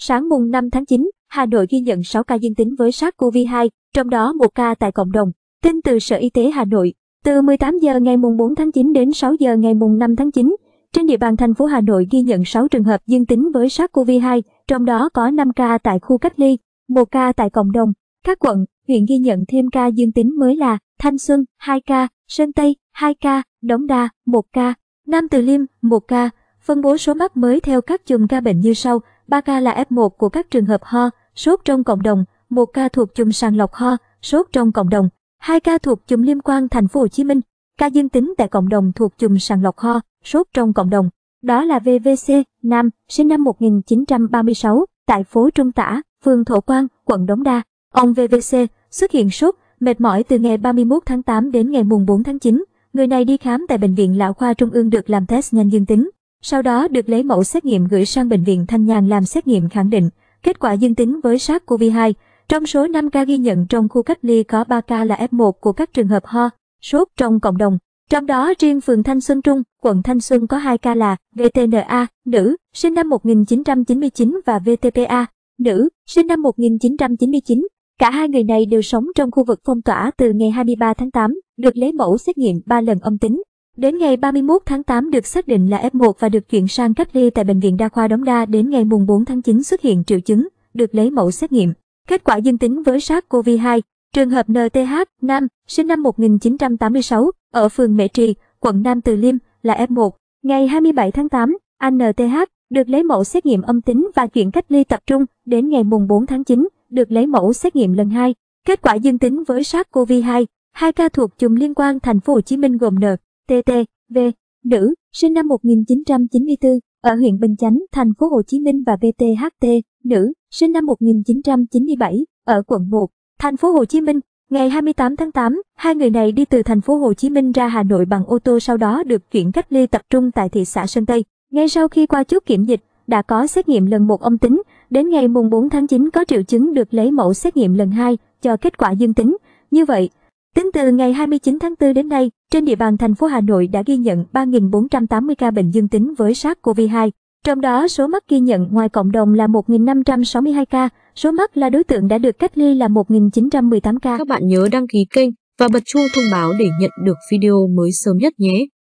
Sáng mùng 5 tháng 9, Hà Nội ghi nhận 6 ca dương tính với SARS-CoV-2, trong đó một ca tại cộng đồng. Tin từ Sở Y tế Hà Nội, từ 18 giờ ngày mùng 4 tháng 9 đến 6 giờ ngày mùng 5 tháng 9, trên địa bàn thành phố Hà Nội ghi nhận 6 trường hợp dương tính với SARS-CoV-2, trong đó có 5 ca tại khu cách ly, một ca tại cộng đồng. Các quận, huyện ghi nhận thêm ca dương tính mới là Thanh Xuân 2 ca, Sơn Tây 2 ca, Đống Đa 1 ca, Nam Từ Liêm 1 ca. Phân bố số mắc mới theo các chùm ca bệnh như sau: 3 ca là F1 của các trường hợp ho, sốt trong cộng đồng, 1 ca thuộc chùm sàng lọc ho, sốt trong cộng đồng, 2 ca thuộc chùm liên quan thành phố Hồ Chí Minh, ca dương tính tại cộng đồng thuộc chùm sàng lọc ho, sốt trong cộng đồng. Đó là VVC, nam, sinh năm 1936, tại phố Trung Tả, phường Thổ Quang, quận Đống Đa. Ông VVC xuất hiện sốt, mệt mỏi từ ngày 31 tháng 8 đến ngày mùng 4 tháng 9. Người này đi khám tại Bệnh viện Lão Khoa Trung ương được làm test nhanh dương tính. Sau đó được lấy mẫu xét nghiệm gửi sang bệnh viện Thanh Nhàn làm xét nghiệm khẳng định, kết quả dương tính với SARS-CoV-2. Trong số 5 ca ghi nhận trong khu cách ly có 3 ca là F1 của các trường hợp ho, sốt trong cộng đồng. Trong đó riêng phường Thanh Xuân Trung, quận Thanh Xuân có 2 ca là VTNA, nữ, sinh năm 1999 và VTPA, nữ, sinh năm 1999. Cả hai người này đều sống trong khu vực phong tỏa từ ngày 23 tháng 8, được lấy mẫu xét nghiệm 3 lần âm tính. Đến ngày 31 tháng 8 được xác định là F1 và được chuyển sang cách ly tại Bệnh viện Đa khoa Đống Đa đến ngày mùng 4 tháng 9 xuất hiện triệu chứng, được lấy mẫu xét nghiệm. Kết quả dương tính với SARS-CoV-2, trường hợp NTH, nam, sinh năm 1986, ở phường Mễ Trì, quận Nam Từ Liêm, là F1. Ngày 27 tháng 8, anh NTH được lấy mẫu xét nghiệm âm tính và chuyển cách ly tập trung đến ngày mùng 4 tháng 9, được lấy mẫu xét nghiệm lần 2. Kết quả dương tính với SARS-CoV-2, hai ca thuộc chùm liên quan thành phố Hồ Chí Minh gồm N. TTV, nữ, sinh năm 1994, ở huyện Bình Chánh, thành phố Hồ Chí Minh và BTHT, nữ, sinh năm 1997, ở quận 1, thành phố Hồ Chí Minh. Ngày 28 tháng 8, hai người này đi từ thành phố Hồ Chí Minh ra Hà Nội bằng ô tô sau đó được chuyển cách ly tập trung tại thị xã Sơn Tây. Ngay sau khi qua chốt kiểm dịch, đã có xét nghiệm lần một âm tính, đến ngày mùng 4 tháng 9 có triệu chứng được lấy mẫu xét nghiệm lần 2 cho kết quả dương tính. Như vậy, Tính từ ngày 29 tháng 4 đến nay, trên địa bàn thành phố Hà Nội đã ghi nhận 3.480 ca bệnh dương tính với SARS-CoV-2. Trong đó, số mắc ghi nhận ngoài cộng đồng là 1.562 ca, số mắc là đối tượng đã được cách ly là 1.918 ca. Các bạn nhớ đăng ký kênh và bật chuông thông báo để nhận được video mới sớm nhất nhé.